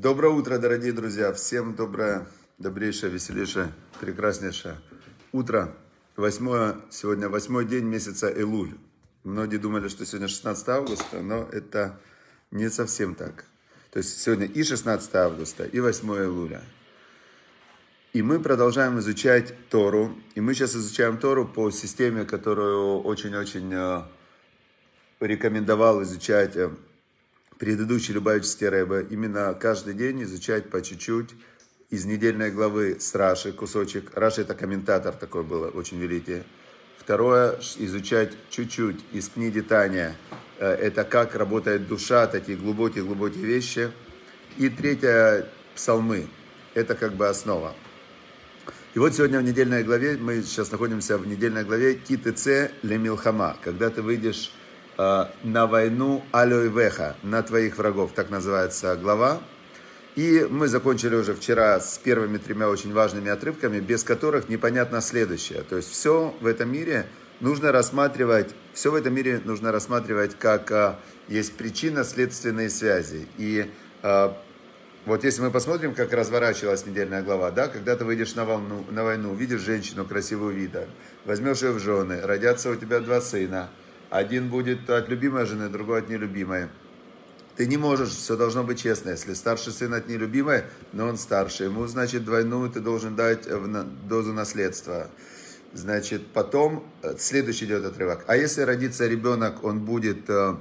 Доброе утро, дорогие друзья! Всем доброе, добрейшее, веселейшее, прекраснейшее утро. Восьмое, сегодня восьмой день месяца Элуль. Многие думали, что сегодня 16 августа, но это не совсем так. То есть сегодня и 16 августа, и 8 Элуля. И мы продолжаем изучать Тору. И мы сейчас изучаем Тору по системе, которую очень-очень э, рекомендовал изучать э, предыдущий Любавический Рэбе именно каждый день изучать по чуть-чуть из недельной главы с Раши кусочек. Раши это комментатор такой был, очень великий. Второе, изучать чуть-чуть из книги Таня. Э, это как работает душа, такие глубокие-глубокие вещи. И третье, псалмы. Это как бы основа. И вот сегодня в недельной главе, мы сейчас находимся в недельной главе Кит и Лемилхама, когда ты выйдешь Э, на войну Алёйвеха, на твоих врагов, так называется глава. И мы закончили уже вчера с первыми тремя очень важными отрывками, без которых непонятно следующее. То есть все в этом мире нужно рассматривать, все в этом мире нужно рассматривать как а, есть причинно-следственные связи. И а, вот если мы посмотрим, как разворачивалась недельная глава, да, когда ты выйдешь на, волну, на войну, видишь женщину красивого вида, возьмешь ее в жены, родятся у тебя два сына – один будет от любимой жены, другой от нелюбимой. Ты не можешь, все должно быть честно. Если старший сын от нелюбимой, но он старше, ему, значит, двойную ты должен дать в дозу наследства. Значит, потом, э, следующий идет отрывок. А если родится ребенок, он будет, э,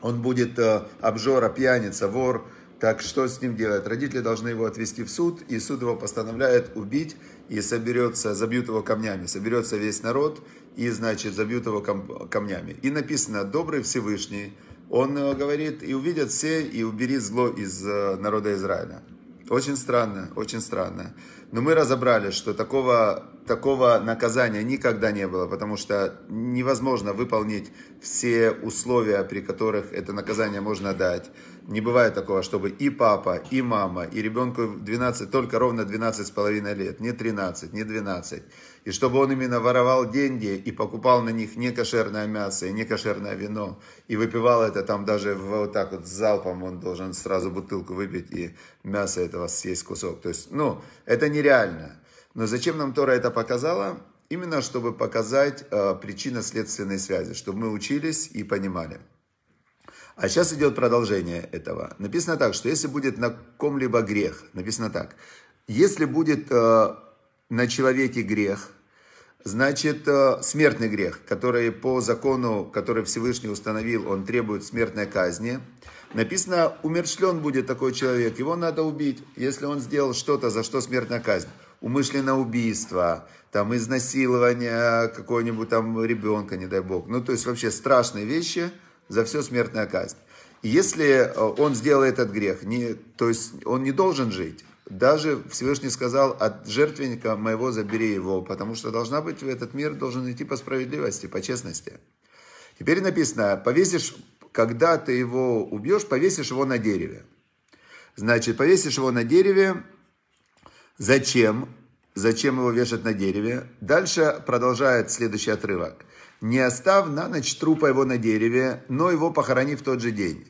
он будет э, обжора, пьяница, вор, так что с ним делать? Родители должны его отвезти в суд, и суд его постановляет убить, и соберется, забьют его камнями, соберется весь народ, и, значит, забьют его камнями. И написано, добрый Всевышний, он э, говорит, и увидят все, и убери зло из э, народа Израиля. Очень странно, очень странно. Но мы разобрали, что такого, такого наказания никогда не было, потому что невозможно выполнить все условия, при которых это наказание можно дать. Не бывает такого, чтобы и папа, и мама, и ребенку 12, только ровно 12 с половиной лет, не 13, не 12 и чтобы он именно воровал деньги и покупал на них некошерное мясо и некошерное вино, и выпивал это там даже вот так вот с залпом, он должен сразу бутылку выпить и мясо этого съесть кусок. То есть, ну, это нереально. Но зачем нам Тора это показала? Именно чтобы показать э, причинно-следственные связи, чтобы мы учились и понимали. А сейчас идет продолжение этого. Написано так, что если будет на ком-либо грех, написано так, если будет э, на человеке грех, значит, э, смертный грех, который по закону, который Всевышний установил, он требует смертной казни. Написано, умершлен будет такой человек, его надо убить, если он сделал что-то, за что смертная казнь. Умышленное убийство, там изнасилование какого-нибудь там ребенка, не дай бог. Ну, то есть вообще страшные вещи, за все смертная казнь. если э, он сделает этот грех, не, то есть он не должен жить, даже Всевышний сказал, от жертвенника моего забери его, потому что должна быть в этот мир, должен идти по справедливости, по честности. Теперь написано, повесишь, когда ты его убьешь, повесишь его на дереве. Значит, повесишь его на дереве, зачем? Зачем его вешать на дереве? Дальше продолжает следующий отрывок. «Не остав на ночь трупа его на дереве, но его похорони в тот же день,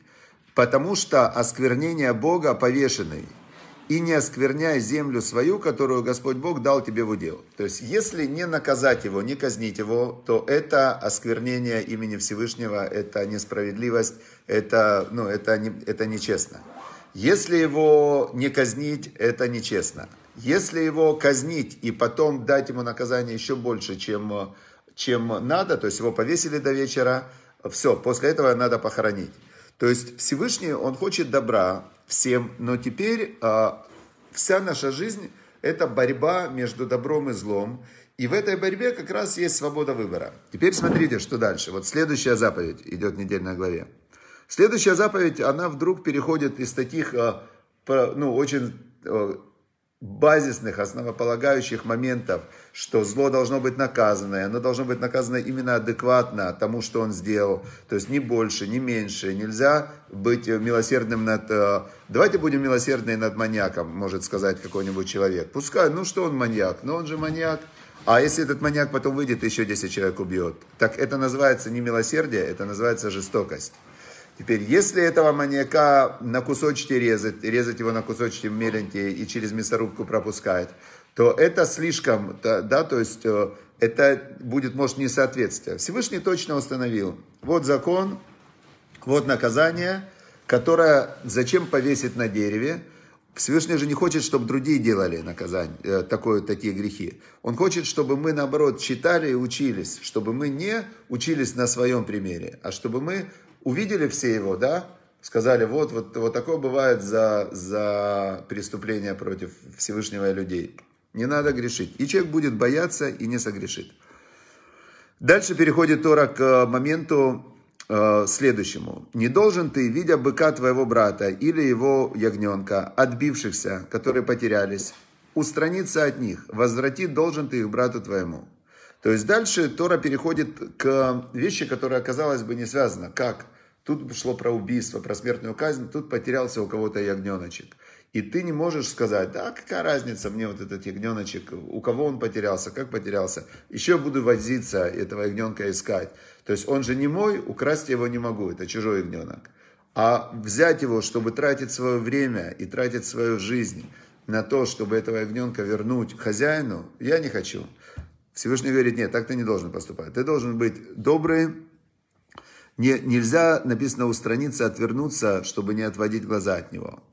потому что осквернение Бога повешенный» и не оскверняй землю свою, которую Господь Бог дал тебе в удел. То есть, если не наказать его, не казнить его, то это осквернение имени Всевышнего, это несправедливость, это, ну, это, не, это нечестно. Если его не казнить, это нечестно. Если его казнить и потом дать ему наказание еще больше, чем, чем надо, то есть его повесили до вечера, все, после этого надо похоронить. То есть Всевышний, он хочет добра, всем. Но теперь а, вся наша жизнь – это борьба между добром и злом. И в этой борьбе как раз есть свобода выбора. Теперь смотрите, что дальше. Вот следующая заповедь идет в недельной главе. Следующая заповедь, она вдруг переходит из таких, а, ну, очень а, базисных, основополагающих моментов, что зло должно быть наказано, и оно должно быть наказано именно адекватно тому, что он сделал. То есть не больше, не меньше. Нельзя быть э, милосердным над... Э, давайте будем милосердны над маньяком, может сказать какой-нибудь человек. Пускай, ну что он маньяк? но ну он же маньяк. А если этот маньяк потом выйдет еще 10 человек убьет? Так это называется не милосердие, это называется жестокость. Теперь, если этого маньяка на кусочки резать, резать его на кусочки меленькие и через мясорубку пропускать, то это слишком, да, то есть э, это будет, может, несоответствие. Всевышний точно установил. Вот закон, вот наказание, которое зачем повесить на дереве. Всевышний же не хочет, чтобы другие делали наказание, э, такое, такие грехи. Он хочет, чтобы мы, наоборот, читали и учились, чтобы мы не учились на своем примере, а чтобы мы увидели все его, да, сказали, вот, вот, вот такое бывает за, за преступление против Всевышнего и людей. Не надо грешить. И человек будет бояться и не согрешит. Дальше переходит Тора к э, моменту э, следующему. «Не должен ты, видя быка твоего брата или его ягненка, отбившихся, которые потерялись, устраниться от них, возвратить должен ты их брату твоему». То есть дальше Тора переходит к э, вещи, которая, казалось бы, не связана. Как? тут шло про убийство, про смертную казнь, тут потерялся у кого-то ягненочек. И ты не можешь сказать, да, какая разница мне вот этот ягненочек, у кого он потерялся, как потерялся. Еще буду возиться, этого ягненка искать. То есть он же не мой, украсть его не могу, это чужой ягненок. А взять его, чтобы тратить свое время и тратить свою жизнь на то, чтобы этого ягненка вернуть хозяину, я не хочу. Всевышний говорит, нет, так ты не должен поступать. Ты должен быть добрый, не, нельзя, написано устраниться отвернуться, чтобы не отводить глаза от него.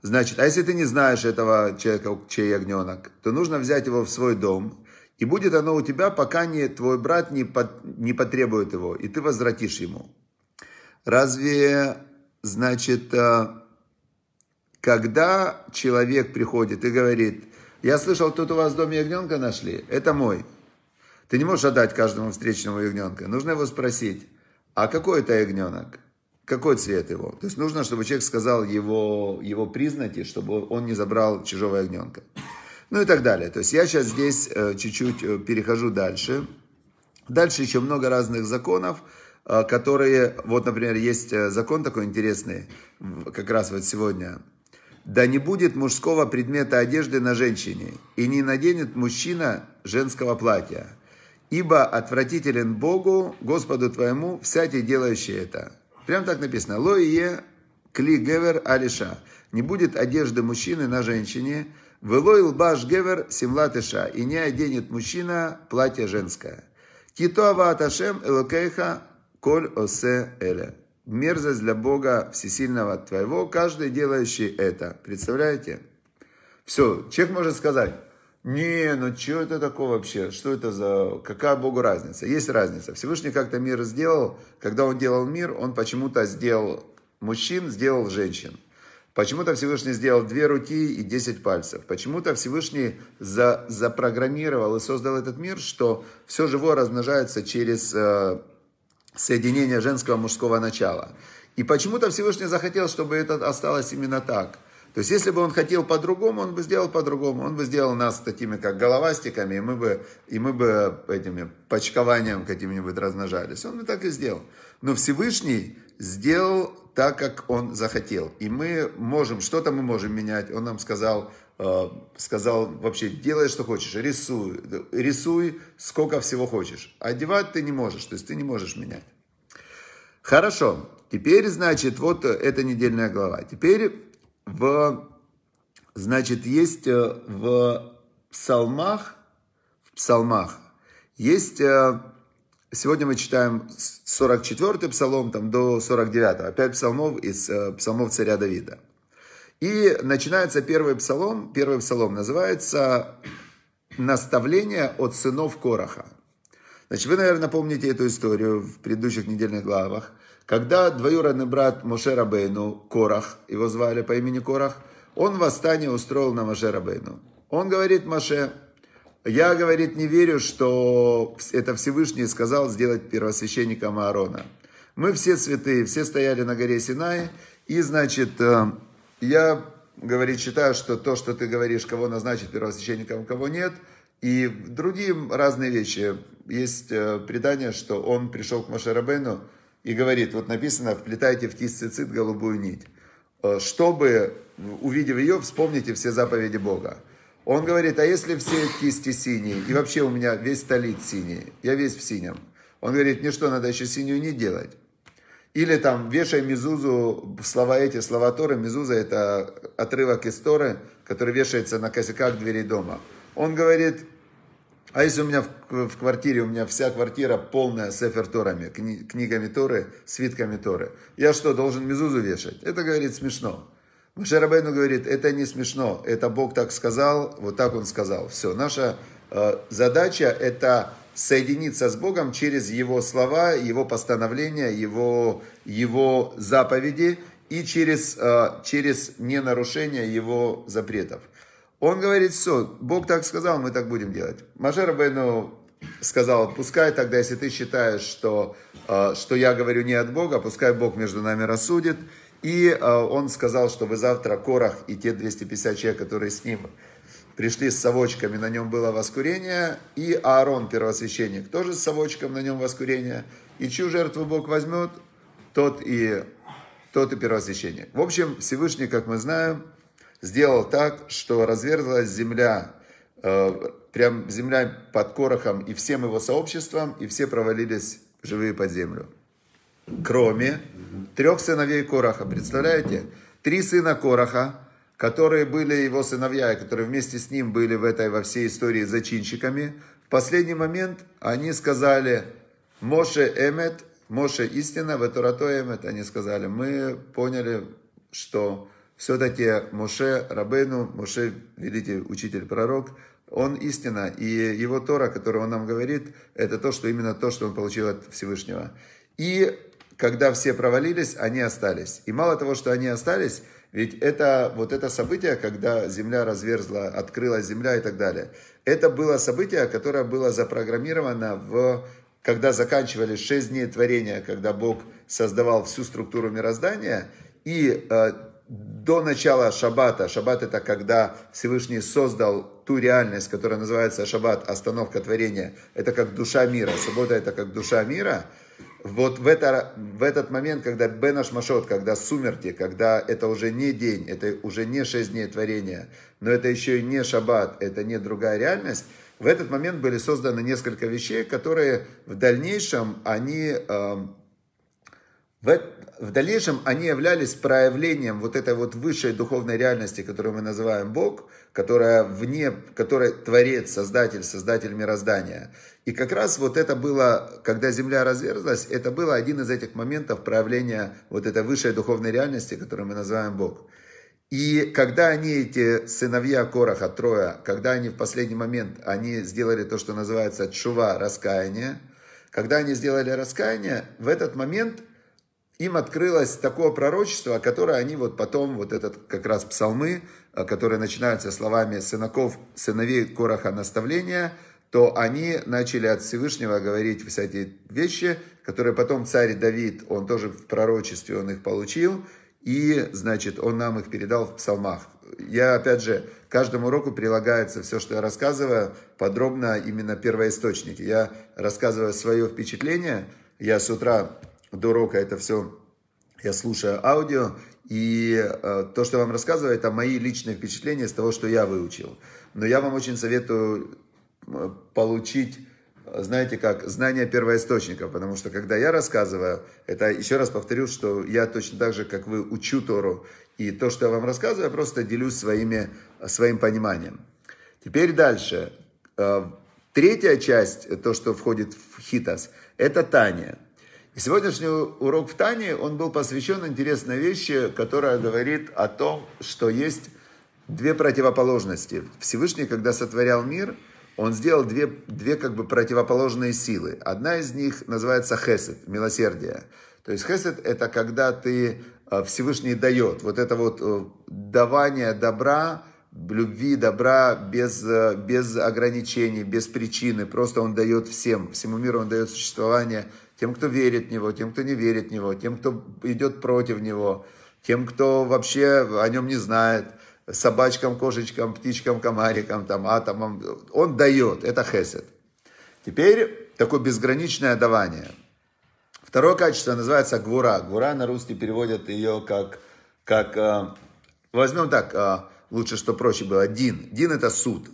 Значит, а если ты не знаешь этого человека, чей ягненок, то нужно взять его в свой дом, и будет оно у тебя, пока не, твой брат не, под, не потребует его, и ты возвратишь ему. Разве, значит, э, когда человек приходит и говорит, я слышал, тут у вас в доме ягненка нашли, это мой. Ты не можешь отдать каждому встречному ягненка, нужно его спросить. А какой это ягненок? Какой цвет его? То есть нужно, чтобы человек сказал его, его признаки, чтобы он не забрал чужого ягненка. Ну и так далее. То есть я сейчас здесь э, чуть-чуть э, перехожу дальше. Дальше еще много разных законов, э, которые, вот, например, есть закон такой интересный, как раз вот сегодня. Да не будет мужского предмета одежды на женщине, и не наденет мужчина женского платья ибо отвратителен Богу, Господу твоему, всякий делающий это. Прям так написано. Лоие кли гевер алиша. Не будет одежды мужчины на женщине. Вылоил баш гевер симлатыша. И не оденет мужчина платье женское. Китоава аташем элокейха коль осе эле. Мерзость для Бога всесильного твоего, каждый делающий это. Представляете? Все, человек может сказать, не, ну что это такое вообще? Что это за... Какая Богу разница? Есть разница. Всевышний как-то мир сделал. Когда он делал мир, он почему-то сделал мужчин, сделал женщин. Почему-то Всевышний сделал две руки и десять пальцев. Почему-то Всевышний за, запрограммировал и создал этот мир, что все живое размножается через э, соединение женского и мужского начала. И почему-то Всевышний захотел, чтобы это осталось именно так – то есть, если бы он хотел по-другому, он бы сделал по-другому. Он бы сделал нас такими, как головастиками, и мы бы, и мы бы этими почкованием каким-нибудь размножались. Он бы так и сделал. Но Всевышний сделал так, как он захотел. И мы можем, что-то мы можем менять. Он нам сказал, э, сказал вообще, делай, что хочешь, рисуй, рисуй сколько всего хочешь. А одевать ты не можешь, то есть ты не можешь менять. Хорошо, теперь, значит, вот э, эта недельная глава. Теперь в, значит, есть э, в псалмах, в псалмах есть, э, сегодня мы читаем 44-й псалом там, до 49-го, опять псалмов из э, псалмов царя Давида. И начинается первый псалом, первый псалом называется «Наставление от сынов Короха». Значит, вы, наверное, помните эту историю в предыдущих недельных главах, когда двоюродный брат Моше Рабейну, Корах, его звали по имени Корах, он восстание устроил на Моше Рабейну. Он говорит Моше, я, говорит, не верю, что это Всевышний сказал сделать первосвященника Аарона. Мы все святые, все стояли на горе Синай, и, значит, э, я, говорит, считаю, что то, что ты говоришь, кого назначить первосвященником, кого нет, и другие разные вещи. Есть э, предание, что он пришел к Маше Рабейну, и говорит, вот написано, вплетайте в тисцицит голубую нить, э, чтобы, ну, увидев ее, вспомните все заповеди Бога. Он говорит, а если все кисти синие, и вообще у меня весь столит синий, я весь в синем. Он говорит, мне что, надо еще синюю не делать? Или там, вешай мизузу, слова эти, слова Торы, мизуза это отрывок из Торы, который вешается на косяках двери дома. Он говорит, а если у меня в, в квартире, у меня вся квартира полная с Торами, кни, книгами Торы, свитками Торы, я что, должен мизузу вешать? Это, говорит, смешно. Машарабейну говорит, это не смешно, это Бог так сказал, вот так он сказал. Все, наша э, задача это соединиться с Богом через Его слова, Его постановления, Его, его заповеди и через, э, через ненарушение Его запретов. Он говорит, все, Бог так сказал, мы так будем делать. Машер Бену сказал, пускай тогда, если ты считаешь, что, э, что я говорю не от Бога, пускай Бог между нами рассудит. И э, он сказал, чтобы завтра Корах и те 250 человек, которые с ним пришли с совочками, на нем было воскурение, и Аарон, первосвященник, тоже с совочком, на нем воскурение, и чью жертву Бог возьмет, тот и, тот и первосвященник. В общем, Всевышний, как мы знаем, сделал так, что разверзлась земля, э, прям земля под Корохом и всем его сообществом, и все провалились живые под землю. Кроме трех сыновей Кораха, представляете? Три сына Кораха, которые были его сыновья, и которые вместе с ним были в этой, во всей истории зачинщиками, в последний момент они сказали «Моше Эмет», «Моше истина», «Ветурато Эмет», они сказали «Мы поняли, что все-таки Моше Рабейну, Моше, великий учитель, пророк, он истина, и его Тора, которую он нам говорит, это то, что именно то, что он получил от Всевышнего. И когда все провалились, они остались. И мало того, что они остались, ведь это вот это событие, когда земля разверзла, открылась земля и так далее, это было событие, которое было запрограммировано в когда заканчивались шесть дней творения, когда Бог создавал всю структуру мироздания, и э, до начала шаббата, шаббат это когда Всевышний создал ту реальность, которая называется шаббат, остановка творения, это как душа мира, суббота это как душа мира, вот в, это, в этот момент, когда Бенаш Машот, когда сумерки, когда это уже не день, это уже не шесть дней творения, но это еще и не шаббат, это не другая реальность, в этот момент были созданы несколько вещей, которые в дальнейшем, они, э, в, в дальнейшем они являлись проявлением вот этой вот высшей духовной реальности, которую мы называем Бог, которая вне, которая творец, создатель, создатель мироздания. И как раз вот это было, когда Земля разверзлась, это было один из этих моментов проявления вот этой высшей духовной реальности, которую мы называем Бог. И когда они, эти сыновья Кораха, Троя, когда они в последний момент, они сделали то, что называется чува, раскаяние, когда они сделали раскаяние, в этот момент им открылось такое пророчество, которое они вот потом, вот этот как раз псалмы, э, которые начинаются словами сынаков, сыновей Кораха наставления, то они начали от Всевышнего говорить всякие вещи, которые потом царь Давид, он тоже в пророчестве, он их получил, и, значит, он нам их передал в псалмах. Я, опять же, каждому уроку прилагается все, что я рассказываю, подробно именно первоисточники. Я рассказываю свое впечатление, я с утра до урока это все я слушаю аудио, и э, то, что я вам рассказываю, это мои личные впечатления с того, что я выучил. Но я вам очень советую э, получить, знаете как, знания первоисточника, потому что когда я рассказываю, это еще раз повторю, что я точно так же, как вы, учу Тору, и то, что я вам рассказываю, я просто делюсь своими, своим пониманием. Теперь дальше. Э, третья часть, то, что входит в хитас, это Таня. И сегодняшний урок в Тане, он был посвящен интересной вещи, которая говорит о том, что есть две противоположности. Всевышний, когда сотворял мир, он сделал две, две как бы противоположные силы. Одна из них называется хесед, милосердие. То есть хесед – это когда ты э, Всевышний дает. Вот это вот э, давание добра, любви, добра без, э, без ограничений, без причины. Просто он дает всем, всему миру он дает существование – тем, кто верит в него, тем, кто не верит в него, тем, кто идет против него, тем, кто вообще о нем не знает, собачкам, кошечкам, птичкам, комарикам, там, атомам. Он дает, это хесед. Теперь такое безграничное давание. Второе качество называется гвура. Гвура на русский переводят ее как, как э, возьмем так, э, лучше, что проще было, дин. Дин это суд.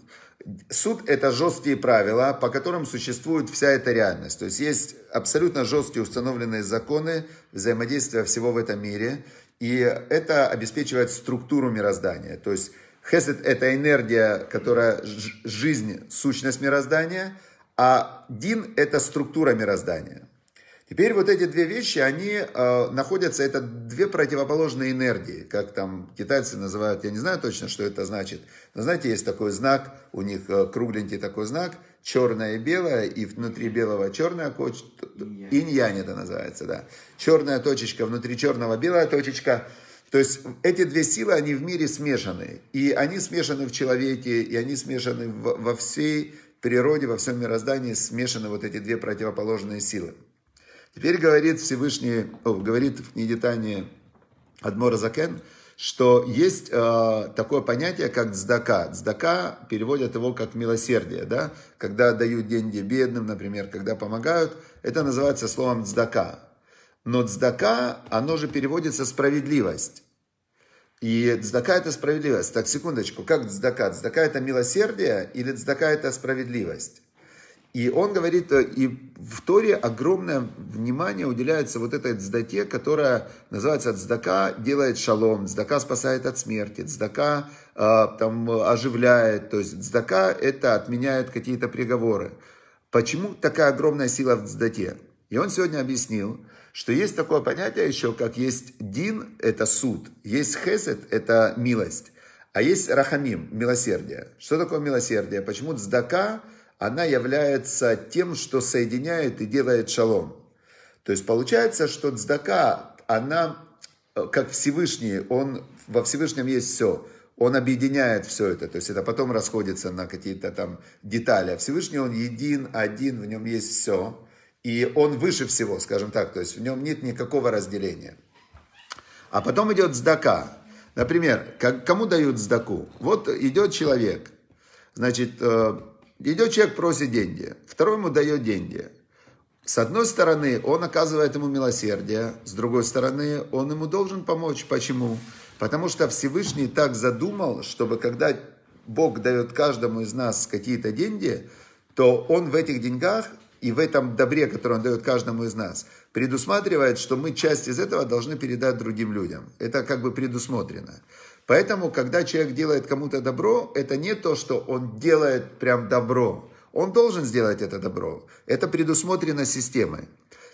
Суд – это жесткие правила, по которым существует вся эта реальность. То есть есть абсолютно жесткие установленные законы взаимодействия всего в этом мире, и это обеспечивает структуру мироздания. То есть хесед – это энергия, которая жизнь, сущность мироздания, а дин – это структура мироздания. Теперь вот эти две вещи, они э, находятся, это две противоположные энергии, как там китайцы называют, я не знаю точно, что это значит. Но знаете, есть такой знак, у них э, кругленький такой знак, черное и белое, и внутри белого черная точечка, инь-янь это называется, да. Черная точечка, внутри черного белая точечка. То есть эти две силы, они в мире смешаны. И они смешаны в человеке, и они смешаны в, во всей природе, во всем мироздании, смешаны вот эти две противоположные силы. Теперь говорит Всевышний, о, говорит в книге Тани Адмора Закен, что есть э, такое понятие, как дздака. Дздака переводят его как милосердие, да? Когда дают деньги бедным, например, когда помогают, это называется словом дздака. Но дздака, оно же переводится справедливость. И дздака это справедливость. Так, секундочку, как дздака? Дздака это милосердие или дздака это справедливость? И он говорит, э, и в Торе огромное внимание уделяется вот этой цдаке, которая называется цдака делает шалом, цдака спасает от смерти, цдака э, там оживляет, то есть цдака это отменяет какие-то приговоры. Почему такая огромная сила в цдаке? И он сегодня объяснил, что есть такое понятие еще, как есть дин, это суд, есть хесед, это милость, а есть рахамим, милосердие. Что такое милосердие? Почему цдака – она является тем, что соединяет и делает шалом. То есть получается, что цдака, она, э, как Всевышний, он, во Всевышнем есть все. Он объединяет все это, то есть это потом расходится на какие-то там детали. А Всевышний он един, один, в нем есть все. И он выше всего, скажем так, то есть в нем нет никакого разделения. А потом идет здака, Например, как, кому дают здаку? Вот идет человек, значит, э, Идет человек, просит деньги. Второй ему дает деньги. С одной стороны, он оказывает ему милосердие, с другой стороны, он ему должен помочь. Почему? Потому что Всевышний так задумал, чтобы когда Бог дает каждому из нас какие-то деньги, то он в этих деньгах и в этом добре, которое он дает каждому из нас, предусматривает, что мы часть из этого должны передать другим людям. Это как бы предусмотрено. Поэтому, когда человек делает кому-то добро, это не то, что он делает прям добро. Он должен сделать это добро. Это предусмотрено системой.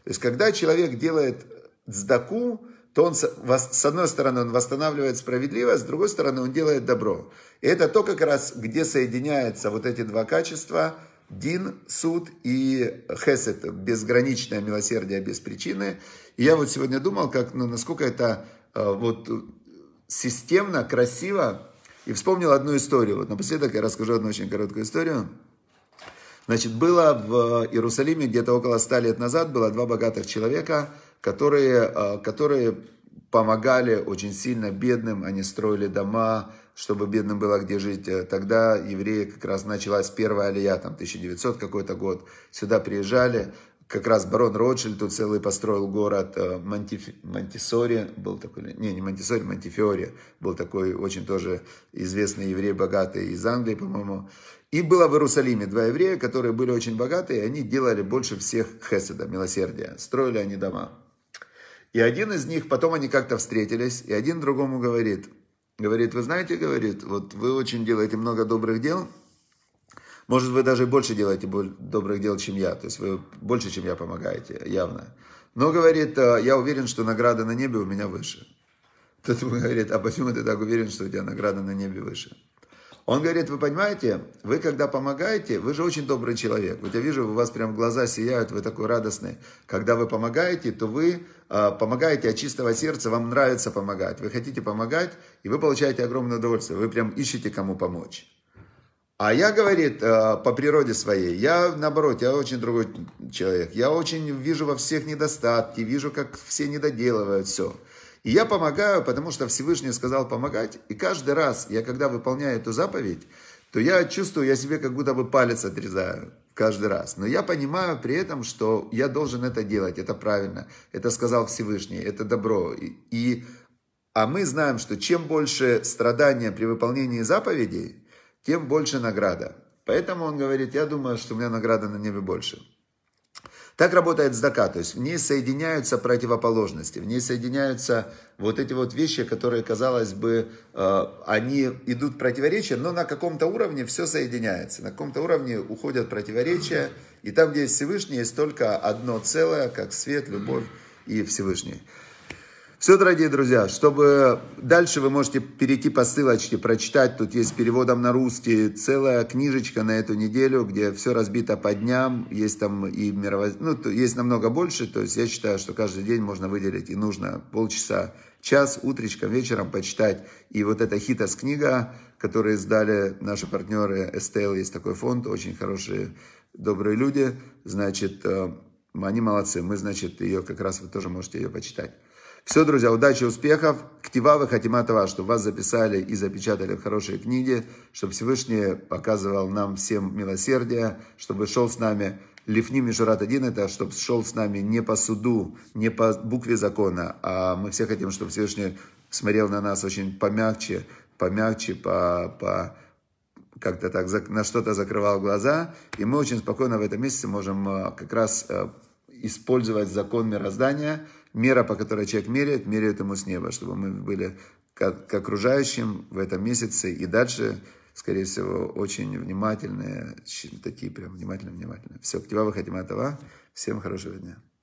То есть, когда человек делает сдаку, то он, с одной стороны, он восстанавливает справедливость, с другой стороны, он делает добро. И это то как раз, где соединяются вот эти два качества, Дин, суд и хесед, безграничное милосердие без причины. И я вот сегодня думал, как, ну, насколько это э, вот системно, красиво. И вспомнил одну историю. Вот напоследок я расскажу одну очень короткую историю. Значит, было в Иерусалиме где-то около ста лет назад, было два богатых человека, которые, э, которые помогали очень сильно бедным, они строили дома, чтобы бедным было где жить. Э, тогда евреи как раз началась первая алия, там 1900 какой-то год, сюда приезжали, как раз барон Ротшильд тут целый построил город э, Монтифи, Монтисори, был такой, не, не Монтисори, Монтифиори, был такой очень тоже известный еврей, богатый из Англии, по-моему. И было в Иерусалиме два еврея, которые были очень богатые, и они делали больше всех хеседа, милосердия. Строили они дома. И один из них, потом они как-то встретились, и один другому говорит, говорит, вы знаете, говорит, вот вы очень делаете много добрых дел, может, вы даже больше делаете добрых дел, чем я. То есть вы больше, чем я помогаете, явно. Но, говорит, э, я уверен, что награда на небе у меня выше. Тот ему говорит, а почему ты так уверен, что у тебя награда на небе выше? Он говорит, вы понимаете, вы когда помогаете, вы же очень добрый человек. Вот я вижу, у вас прям глаза сияют, вы такой радостный. Когда вы помогаете, то вы э, помогаете от чистого сердца, вам нравится помогать. Вы хотите помогать, и вы получаете огромное удовольствие. Вы прям ищете, кому помочь. А я, говорит, э, по природе своей, я, наоборот, я очень другой человек. Я очень вижу во всех недостатки, вижу, как все недоделывают все. И я помогаю, потому что Всевышний сказал помогать. И каждый раз, я когда выполняю эту заповедь, то я чувствую, я себе как будто бы палец отрезаю каждый раз. Но я понимаю при этом, что я должен это делать, это правильно, это сказал Всевышний, это добро. И, и, а мы знаем, что чем больше страдания при выполнении заповедей, тем больше награда. Поэтому он говорит, я думаю, что у меня награда на небе больше. Так работает здака, то есть в ней соединяются противоположности, в ней соединяются вот эти вот вещи, которые, казалось бы, э, они идут противоречия, но на каком-то уровне все соединяется, на каком-то уровне уходят противоречия, и там, где есть Всевышний, есть только одно целое, как свет, любовь и Всевышний. Все, дорогие друзья, чтобы дальше вы можете перейти по ссылочке, прочитать. Тут есть переводом на русский целая книжечка на эту неделю, где все разбито по дням. Есть там и мировоз... ну, есть намного больше. То есть я считаю, что каждый день можно выделить и нужно полчаса, час, утречком, вечером почитать. И вот эта хитас книга, которую издали наши партнеры STL, есть такой фонд, очень хорошие, добрые люди. Значит, э, они молодцы. Мы, значит, ее как раз вы тоже можете ее почитать. Все, друзья, удачи, успехов. Ктива вы хатиматова, чтобы вас записали и запечатали в хорошей книге, чтобы Всевышний показывал нам всем милосердие, чтобы шел с нами Лифни Мишурат один, это чтобы шел с нами не по суду, не по букве закона, а мы все хотим, чтобы Всевышний смотрел на нас очень помягче, помягче, по, по как-то так на что-то закрывал глаза, и мы очень спокойно в этом месяце можем э, как раз э, использовать закон мироздания, мера, по которой человек меряет, меряет ему с неба, чтобы мы были к, к окружающим в этом месяце и дальше, скорее всего, очень внимательные, такие прям внимательно-внимательно. Все, ктива выходим этого. Всем хорошего дня.